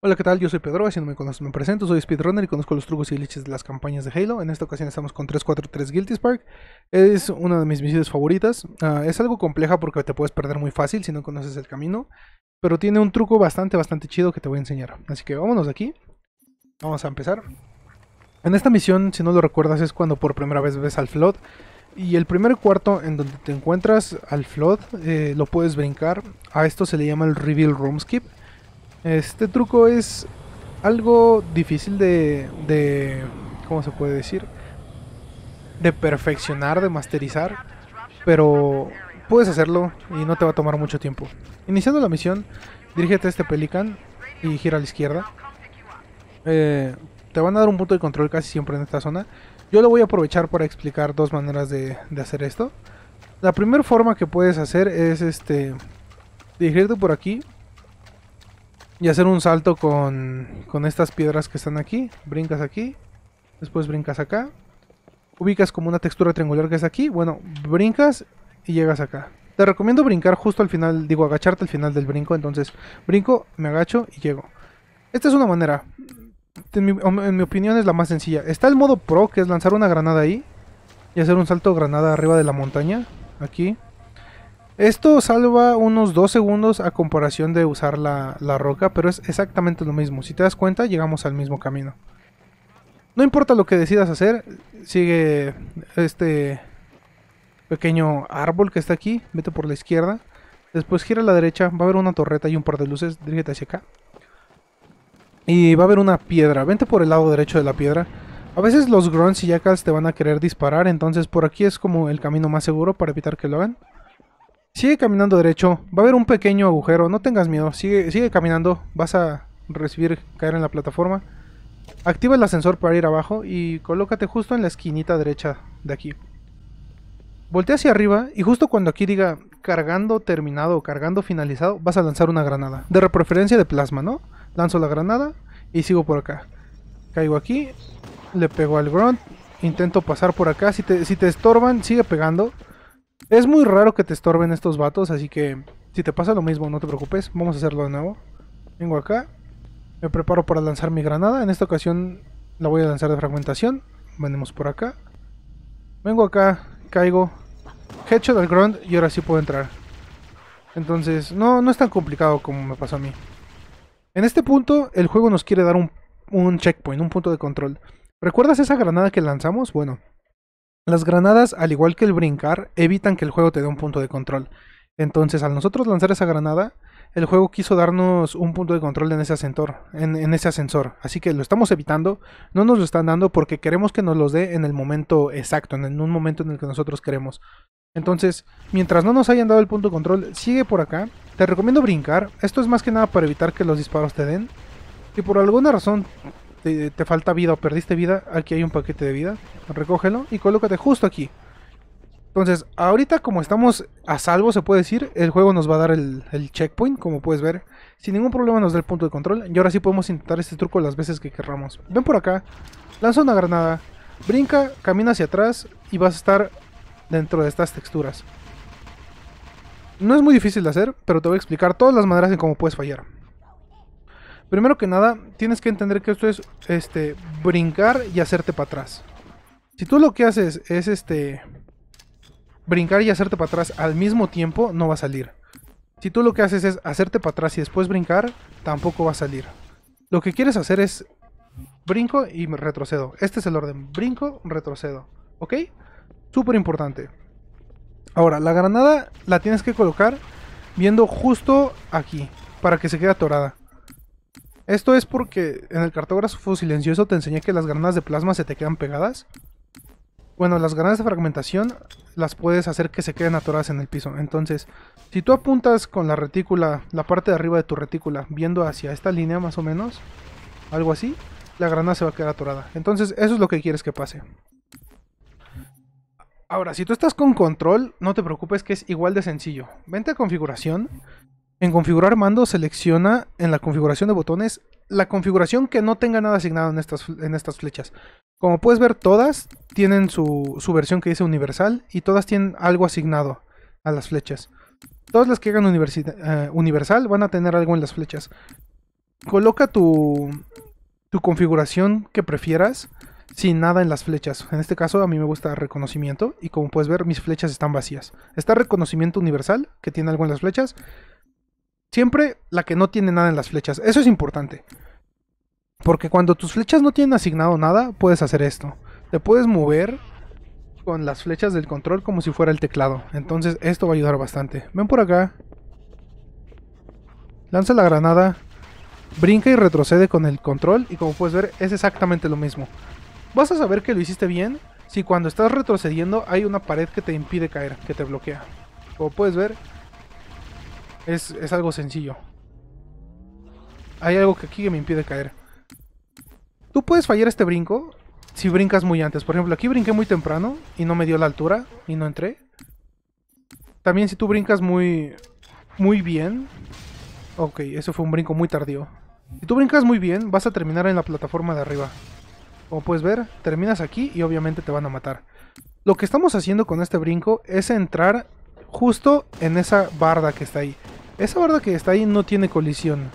Hola, ¿qué tal? Yo soy Pedro, así no me conoces me presento, soy speedrunner y conozco los trucos y glitches de las campañas de Halo. En esta ocasión estamos con 343 Guilty Spark. Es una de mis misiones favoritas. Ah, es algo compleja porque te puedes perder muy fácil si no conoces el camino, pero tiene un truco bastante, bastante chido que te voy a enseñar. Así que vámonos de aquí. Vamos a empezar. En esta misión, si no lo recuerdas, es cuando por primera vez ves al Flood. Y el primer cuarto en donde te encuentras al Flood, eh, lo puedes brincar. A esto se le llama el Reveal Room Skip. Este truco es algo difícil de, de ¿cómo se puede decir? De perfeccionar, de masterizar, pero puedes hacerlo y no te va a tomar mucho tiempo. Iniciando la misión, dirígete a este pelican y gira a la izquierda. Eh, te van a dar un punto de control casi siempre en esta zona. Yo lo voy a aprovechar para explicar dos maneras de, hacer esto. La primera forma que puedes hacer es este dirigirte por aquí y hacer un salto con, estas piedras que están aquí. Brincas aquí, después brincas acá. Ubicas como una textura triangular que es aquí. Bueno, brincas y llegas acá. Te recomiendo brincar justo al final, digo agacharte al final del brinco. Entonces, brinco, me agacho y llego. Esta es una manera. En mi, en mi opinión es la más sencilla. Está el modo pro, que es lanzar una granada ahí. Y hacer un salto granada arriba de la montaña. Aquí. Esto salva unos 2 segundos a comparación de usar la, roca, pero es exactamente lo mismo. Si te das cuenta, llegamos al mismo camino. No importa lo que decidas hacer, sigue este pequeño árbol que está aquí, vete por la izquierda, después gira a la derecha, va a haber una torreta y un par de luces, dirígete hacia acá. Y va a haber una piedra, vente por el lado derecho de la piedra. A veces los grunts y jackals te van a querer disparar, entonces por aquí es como el camino más seguro para evitar que lo hagan. Sigue caminando derecho, va a haber un pequeño agujero, no tengas miedo, sigue, sigue caminando, vas a recibir caer en la plataforma. Activa el ascensor para ir abajo y colócate justo en la esquinita derecha de aquí. Voltea hacia arriba y justo cuando aquí diga cargando terminado o cargando finalizado, vas a lanzar una granada. De preferencia de plasma, ¿no? Lanzo la granada y sigo por acá. Caigo aquí, le pego al grunt, intento pasar por acá. Si si te estorban, sigue pegando. Es muy raro que te estorben estos vatos, así que si te pasa lo mismo, no te preocupes. Vamos a hacerlo de nuevo. Vengo acá. Me preparo para lanzar mi granada. En esta ocasión la voy a lanzar de fragmentación. Venimos por acá. Vengo acá, caigo. Headshot al ground y ahora sí puedo entrar. Entonces, no, no es tan complicado como me pasó a mí. En este punto, el juego nos quiere dar un checkpoint, un punto de control. ¿Recuerdas esa granada que lanzamos? Bueno, las granadas, al igual que el brincar, evitan que el juego te dé un punto de control. Entonces, al nosotros lanzar esa granada, el juego quiso darnos un punto de control en ese ascensor, en, ese ascensor. Así que lo estamos evitando, no nos lo están dando porque queremos que nos los dé en el momento exacto, en un momento en el que nosotros queremos. Entonces, mientras no nos hayan dado el punto de control, sigue por acá. Te recomiendo brincar, esto es más que nada para evitar que los disparos te den. Y por alguna razón te, falta vida o perdiste vida, aquí hay un paquete de vida, recógelo y colócate justo aquí. Entonces, ahorita como estamos a salvo, se puede decir, el juego nos va a dar el, el checkpoint, como puedes ver. Sin ningún problema nos da el punto de control y ahora sí podemos intentar este truco las veces que querramos. Ven por acá, lanza una granada, brinca, camina hacia atrás y vas a estar dentro de estas texturas. No es muy difícil de hacer, pero te voy a explicar todas las maneras en cómo puedes fallar. Primero que nada, tienes que entender que esto es este brincar y hacerte para atrás. Si tú lo que haces es este brincar y hacerte para atrás al mismo tiempo, no va a salir. Si tú lo que haces es hacerte para atrás y después brincar, tampoco va a salir. Lo que quieres hacer es brinco y retrocedo. Este es el orden, brinco, retrocedo. ¿Ok? Súper importante. Ahora, la granada la tienes que colocar viendo justo aquí, para que se quede atorada. Esto es porque en el cartógrafo silencioso te enseñé que las granadas de plasma se te quedan pegadas. Bueno, las granadas de fragmentación las puedes hacer que se queden atoradas en el piso. Entonces, si tú apuntas con la retícula, la parte de arriba de tu retícula, viendo hacia esta línea más o menos, algo así, la granada se va a quedar atorada. Entonces, eso es lo que quieres que pase. Ahora, si tú estás con control, no te preocupes que es igual de sencillo. Vente a configuración en configurar mando selecciona en la configuración de botones la configuración que no tenga nada asignado en estas, en estas flechas. Como puedes ver, todas tienen su, versión que dice universal y todas tienen algo asignado a las flechas. Todas las que hagan eh, universal van a tener algo en las flechas. Coloca tu, tu configuración que prefieras sin nada en las flechas. En este caso a mí me gusta reconocimiento y como puedes ver mis flechas están vacías. Está reconocimiento universal que tiene algo en las flechas Siempre la que no tiene nada en las flechas. Eso es importante. Porque cuando tus flechas no tienen asignado nada, puedes hacer esto. Te puedes mover con las flechas del control como si fuera el teclado. Entonces esto va a ayudar bastante. Ven por acá. Lanza la granada. Brinca y retrocede con el control. Y como puedes ver, es exactamente lo mismo. Vas a saber que lo hiciste bien si cuando estás retrocediendo hay una pared que te impide caer, que te bloquea. Como puedes ver, es, algo sencillo. Hay algo que aquí que me impide caer. Tú puedes fallar este brinco si brincas muy antes. Por ejemplo, aquí brinqué muy temprano y no me dio la altura y no entré. También si tú brincas muy, muy bien. Ok, eso fue un brinco muy tardío. Si tú brincas muy bien, vas a terminar en la plataforma de arriba. Como puedes ver, terminas aquí y obviamente te van a matar. Lo que estamos haciendo con este brinco es entrar justo en esa barda que está ahí. Esa barda que está ahí no tiene colisión.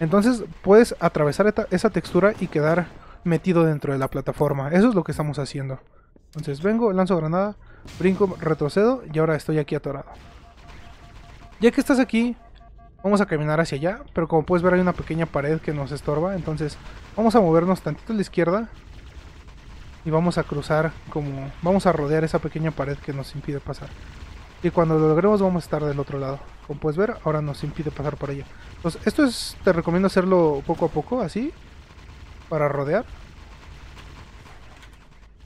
Entonces puedes atravesar esa textura y quedar metido dentro de la plataforma. Eso es lo que estamos haciendo. Entonces vengo, lanzo granada, brinco, retrocedo y ahora estoy aquí atorado. Ya que estás aquí, vamos a caminar hacia allá, pero como puedes ver hay una pequeña pared que nos estorba. Entonces vamos a movernos tantito a la izquierda y vamos a cruzar como... Vamos a rodear esa pequeña pared que nos impide pasar. Y cuando lo logremos vamos a estar del otro lado. Como puedes ver, ahora nos impide pasar por allá. Entonces, esto es, te recomiendo hacerlo poco a poco, así. Para rodear.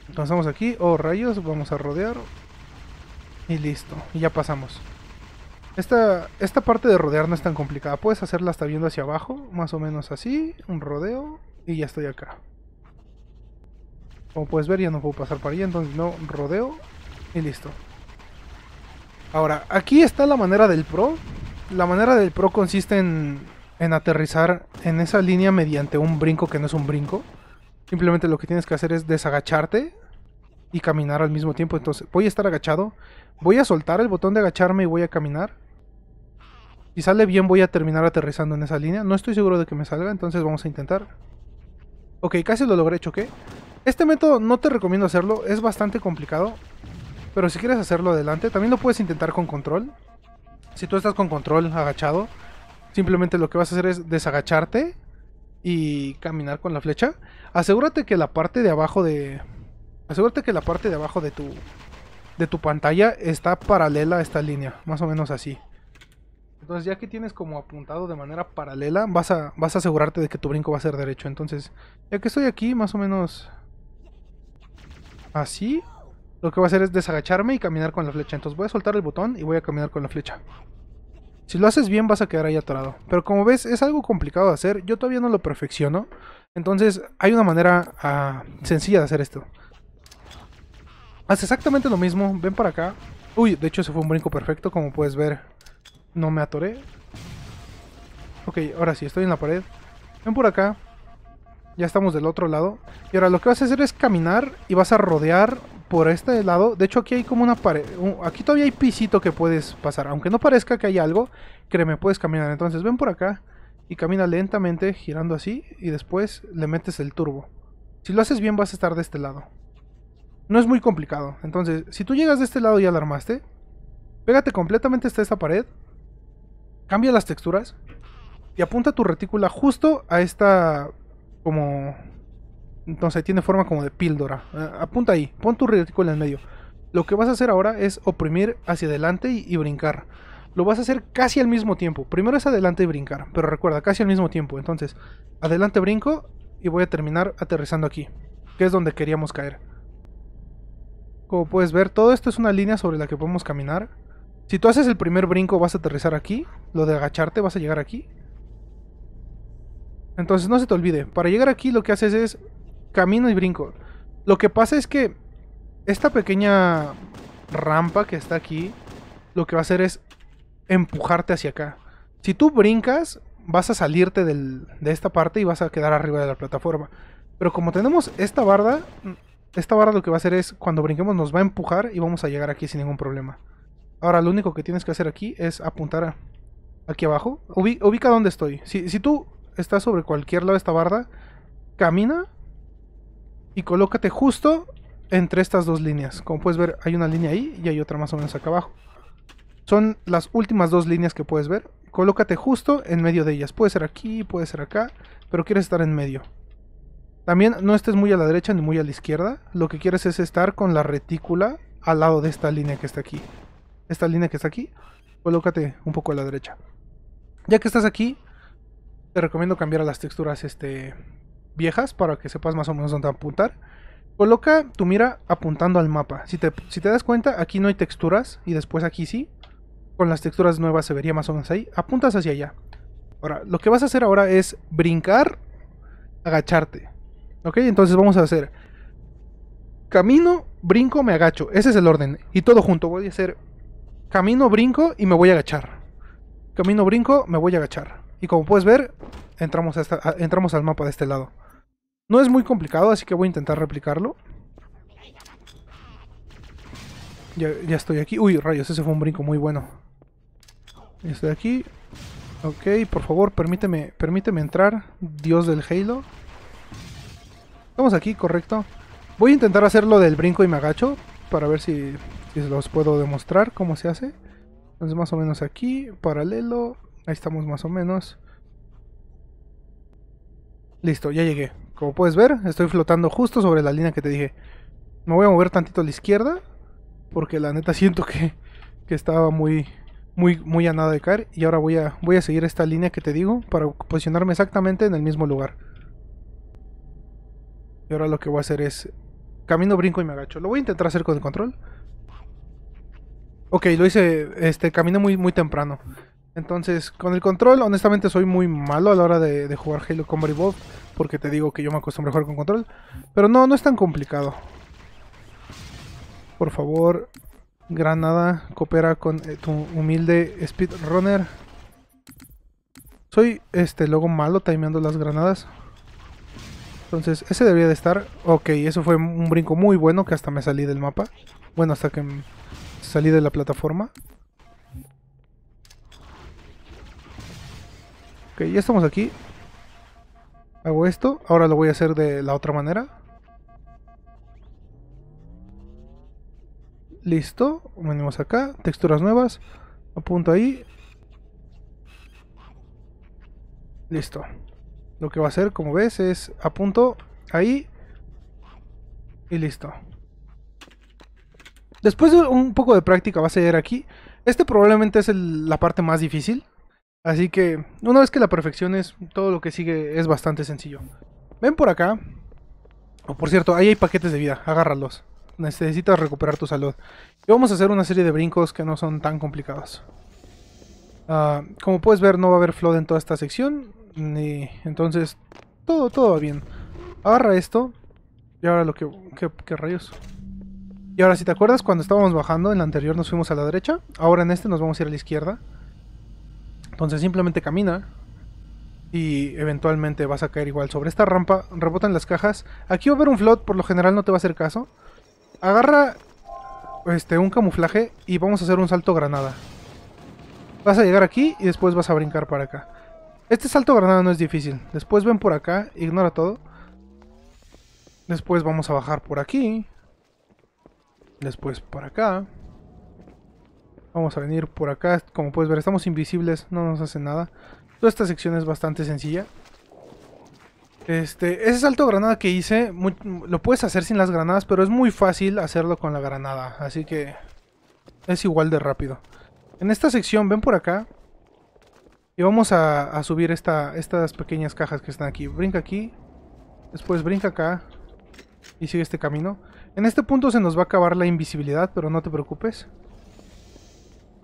Entonces vamos aquí, oh rayos, vamos a rodear. Y listo, y ya pasamos. Esta, esta parte de rodear no es tan complicada. Puedes hacerla hasta viendo hacia abajo, más o menos así. Un rodeo y ya estoy acá. Como puedes ver ya no puedo pasar por allá, entonces no rodeo y listo. Ahora, aquí está la manera del pro. La manera del pro consiste en, en aterrizar en esa línea mediante un brinco que no es un brinco. Simplemente lo que tienes que hacer es desagacharte y caminar al mismo tiempo. Entonces voy a estar agachado. Voy a soltar el botón de agacharme y voy a caminar. Si sale bien voy a terminar aterrizando en esa línea. No estoy seguro de que me salga, entonces vamos a intentar. Ok, casi lo logré, choqué. Este método no te recomiendo hacerlo, es bastante complicado. Pero si quieres hacerlo adelante, también lo puedes intentar con control. Si tú estás con control agachado, simplemente lo que vas a hacer es desagacharte y caminar con la flecha. Asegúrate que la parte de abajo de... Asegúrate que la parte de abajo de tu... De tu pantalla está paralela a esta línea, más o menos así. Entonces ya que tienes como apuntado de manera paralela, vas a, vas a asegurarte de que tu brinco va a ser derecho. Entonces, ya que estoy aquí, más o menos así, lo que voy a hacer es desagacharme y caminar con la flecha. Entonces voy a soltar el botón y voy a caminar con la flecha. Si lo haces bien vas a quedar ahí atorado. Pero como ves es algo complicado de hacer. Yo todavía no lo perfecciono. Entonces hay una manera ah, sencilla de hacer esto. Haz exactamente lo mismo. Ven para acá. Uy, de hecho se fue un brinco perfecto. Como puedes ver no me atoré. Ok, ahora sí, estoy en la pared. Ven por acá. Ya estamos del otro lado. Y ahora lo que vas a hacer es caminar y vas a rodear por este lado. De hecho, aquí hay como una pared. Aquí todavía hay pisito que puedes pasar. Aunque no parezca que hay algo, créeme, puedes caminar. Entonces, ven por acá y camina lentamente, girando así. Y después le metes el turbo. Si lo haces bien, vas a estar de este lado. No es muy complicado. Entonces, si tú llegas de este lado y alarmaste, pégate completamente hasta esta pared. Cambia las texturas. Y apunta tu retícula justo a esta. Como ...entonces tiene forma como de píldora. apunta ahí, pon tu ridículo en el medio. Lo que vas a hacer ahora es oprimir hacia adelante y brincar. Lo vas a hacer casi al mismo tiempo. Primero es adelante y brincar, pero recuerda, casi al mismo tiempo. Entonces, adelante brinco y voy a terminar aterrizando aquí, que es donde queríamos caer. Como puedes ver, todo esto es una línea sobre la que podemos caminar. Si tú haces el primer brinco vas a aterrizar aquí, lo de agacharte vas a llegar aquí. Entonces no se te olvide, para llegar aquí lo que haces es camino y brinco. Lo que pasa es que esta pequeña rampa que está aquí, lo que va a hacer es empujarte hacia acá. Si tú brincas, vas a salirte de esta parte y vas a quedar arriba de la plataforma. Pero como tenemos esta barda, esta barda lo que va a hacer es, cuando brinquemos nos va a empujar y vamos a llegar aquí sin ningún problema. Ahora, lo único que tienes que hacer aquí es apuntar a, aquí abajo. ubica dónde estoy. Si, si tú estás sobre cualquier lado de esta barda, camina y colócate justo entre estas dos líneas. Como puedes ver, hay una línea ahí y hay otra más o menos acá abajo. Son las últimas dos líneas que puedes ver. Colócate justo en medio de ellas. Puede ser aquí, puede ser acá, pero quieres estar en medio. También no estés muy a la derecha ni muy a la izquierda. Lo que quieres es estar con la retícula al lado de esta línea que está aquí. Esta línea que está aquí, colócate un poco a la derecha. Ya que estás aquí, te recomiendo cambiar las texturas este, viejas para que sepas más o menos dónde apuntar. Coloca tu mira apuntando al mapa. Si te, das cuenta, aquí no hay texturas y después aquí sí. Con las texturas nuevas se vería más o menos ahí. Apuntas hacia allá. Ahora, lo que vas a hacer ahora es brincar, agacharte. ¿Ok? Entonces vamos a hacer camino, brinco, me agacho. Ese es el orden. Y todo junto. Voy a hacer camino, brinco y me voy a agachar. Camino, brinco, me voy a agachar. Y como puedes ver, entramos, entramos al mapa de este lado. No es muy complicado, así que voy a intentar replicarlo. Ya, estoy aquí. Uy, rayos, ese fue un brinco muy bueno. estoy aquí. Ok, por favor, permíteme, permíteme entrar, dios del Halo. Estamos aquí, correcto. Voy a intentar hacer lo del brinco y me agacho, para ver si, los puedo demostrar cómo se hace. Entonces más o menos aquí, paralelo, ahí estamos más o menos. Listo, ya llegué. Como puedes ver, estoy flotando justo sobre la línea que te dije. Me voy a mover tantito a la izquierda. Porque la neta siento que, estaba muy, muy, muy a nada de caer. Y ahora voy a, voy a seguir esta línea que te digo para posicionarme exactamente en el mismo lugar. Y ahora lo que voy a hacer es camino, brinco y me agacho. Lo voy a intentar hacer con el control. Ok, lo hice, este, camino muy, muy temprano. Entonces, con el control, honestamente soy muy malo a la hora de, jugar Halo Combat Evolved, porque te digo que yo me acostumbro a jugar con control, pero no, no es tan complicado. Por favor, Granada, coopera con eh, tu humilde speedrunner. Soy, este, luego malo timeando las granadas. Entonces, ese debería de estar. Ok, eso fue un brinco muy bueno que hasta me salí del mapa. Bueno, hasta que salí de la plataforma. Ok, ya estamos aquí. Hago esto. Ahora lo voy a hacer de la otra manera. Listo. Venimos acá. Texturas nuevas. Apunto ahí. Listo. Lo que va a hacer, como ves, es apunto ahí. Y listo. Después de un poco de práctica va a ser aquí. Este probablemente es la parte más difícil. Así que una vez que la perfección es, todo lo que sigue es bastante sencillo. Ven por acá. O oh, por cierto, ahí hay paquetes de vida, agárralos. Necesitas recuperar tu salud. Y vamos a hacer una serie de brincos que no son tan complicados. Ah, como puedes ver, no va a haber flood en toda esta sección. Ni... Entonces, todo, todo va bien. Agarra esto. Y ahora lo que... qué rayos? Y ahora, si te acuerdas, cuando estábamos bajando, en la anterior nos fuimos a la derecha. Ahora en este nos vamos a ir a la izquierda. Entonces simplemente camina y eventualmente vas a caer igual sobre esta rampa, rebotan las cajas. Aquí va a haber un float, por lo general no te va a hacer caso. Agarra este, un camuflaje y vamos a hacer un salto granada. Vas a llegar aquí y después vas a brincar para acá. Este salto granada no es difícil. Después ven por acá, ignora todo. Después vamos a bajar por aquí. Después por acá. Vamos a venir por acá. Como puedes ver, estamos invisibles. No nos hace nada. Toda esta sección es bastante sencilla. Este, ese salto de granada que hice, lo puedes hacer sin las granadas, pero es muy fácil hacerlo con la granada. Así que es igual de rápido. En esta sección, ven por acá. Y vamos a, subir esta, estas pequeñas cajas que están aquí. Brinca aquí. Después brinca acá. Y sigue este camino. En este punto se nos va a acabar la invisibilidad, pero no te preocupes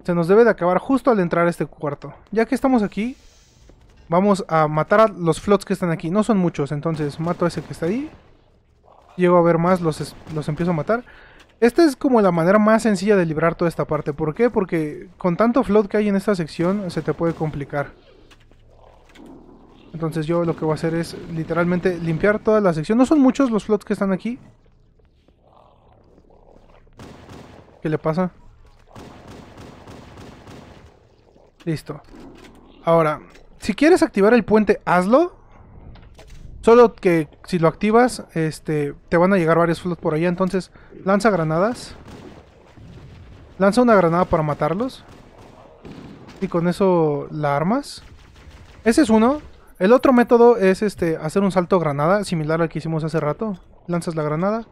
se nos debe de acabar justo al entrar a este cuarto. Ya que estamos aquí, vamos a matar a los flots que están aquí. No son muchos, entonces mato a ese que está ahí. Llego a ver más, los, los empiezo a matar. Esta es como la manera más sencilla de librar toda esta parte. ¿Por qué? Porque con tanto flot que hay en esta sección se te puede complicar. Entonces yo lo que voy a hacer es literalmente limpiar toda la sección. No son muchos los flots que están aquí. ¿Qué le pasa? Listo. Ahora, si quieres activar el puente, hazlo. Solo que si lo activas, este, te van a llegar varios flots por allá. Entonces, lanza granadas. Lanza una granada para matarlos. Y con eso la armas. Ese es uno. El otro método es este hacer un salto granada, similar al que hicimos hace rato. Lanzas la granada.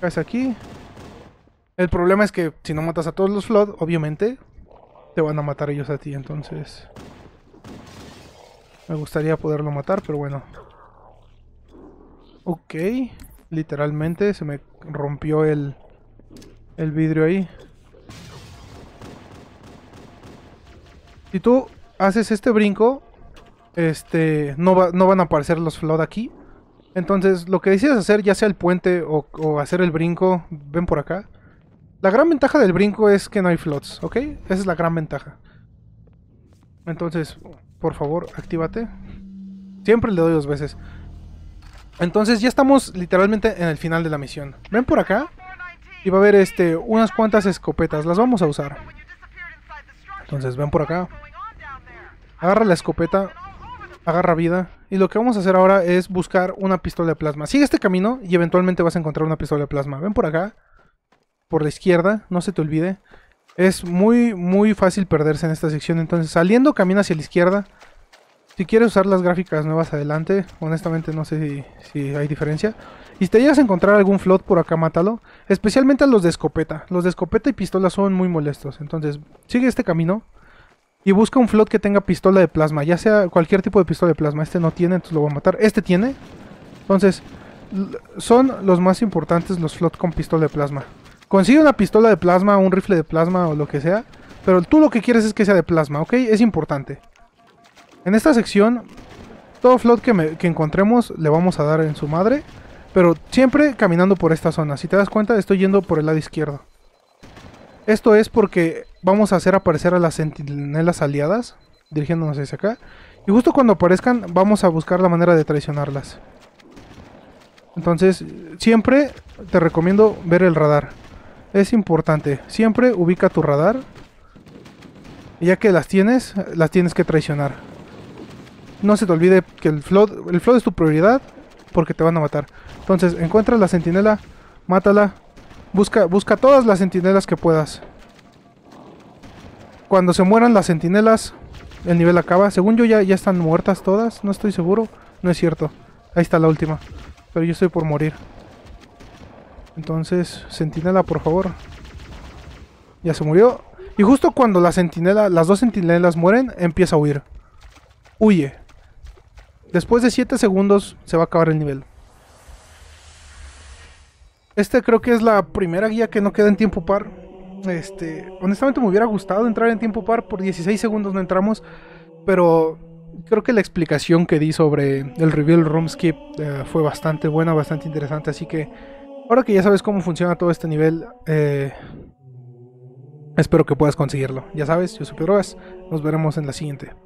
Caes aquí. El problema es que si no matas a todos los Flood, obviamente, te van a matar ellos a ti, entonces... Me gustaría poderlo matar, pero bueno. Ok, literalmente se me rompió el, el vidrio ahí. Si tú haces este brinco, este, no, no van a aparecer los flood aquí. Entonces, lo que decides hacer, ya sea el puente o hacer el brinco, ven por acá. La gran ventaja del brinco es que no hay flots, ¿ok? Esa es la gran ventaja. Entonces, por favor, actívate. Siempre le doy dos veces. Entonces ya estamos literalmente en el final de la misión. Ven por acá y va a haber este, unas cuantas escopetas. Las vamos a usar. Entonces ven por acá. Agarra la escopeta. Agarra vida. Y lo que vamos a hacer ahora es buscar una pistola de plasma. Sigue este camino y eventualmente vas a encontrar una pistola de plasma. Ven por acá por la izquierda, no se te olvide. Es muy, muy fácil perderse en esta sección. Entonces, saliendo, camina hacia la izquierda. Si quieres usar las gráficas nuevas adelante, honestamente no sé si, hay diferencia. Y si te llegas a encontrar algún flot por acá, mátalo. Especialmente a los de escopeta. Los de escopeta y pistola son muy molestos. Entonces, sigue este camino y busca un flot que tenga pistola de plasma. Ya sea cualquier tipo de pistola de plasma. Este no tiene, entonces lo voy a matar. Este tiene. Entonces, son los más importantes los float con pistola de plasma. Consigue una pistola de plasma, un rifle de plasma o lo que sea. Pero tú lo que quieres es que sea de plasma, ¿ok? Es importante. En esta sección, todo float que, encontremos le vamos a dar en su madre. Pero siempre caminando por esta zona. Si te das cuenta, estoy yendo por el lado izquierdo. Esto es porque vamos a hacer aparecer a las sentinelas aliadas. Dirigiéndonos hacia acá. Y justo cuando aparezcan, vamos a buscar la manera de traicionarlas. Entonces, siempre te recomiendo ver el radar es importante. Siempre ubica tu radar. ya que las tienes, las tienes que traicionar. No se te olvide que el flow el es tu prioridad porque te van a matar. Entonces, encuentra la sentinela, mátala. Busca, busca todas las sentinelas que puedas. Cuando se mueran las sentinelas, el nivel acaba. Según yo ya, ya están muertas todas, no estoy seguro. No es cierto. Ahí está la última. Pero yo estoy por morir. Entonces, sentinela, por favor. Ya se murió. Y justo cuando la sentinela, las dos sentinelas mueren, empieza a huir. Huye. Después de 7 segundos se va a acabar el nivel. Este creo que es la primera guía que no queda en tiempo par. Este, honestamente me hubiera gustado entrar en tiempo par, por 16 segundos no entramos, pero creo que la explicación que di sobre el reveal room skip eh, fue bastante buena, bastante interesante, así que Ahora que ya sabes cómo funciona todo este nivel, eh, espero que puedas conseguirlo. Ya sabes, yo soy Pedroas, nos veremos en la siguiente.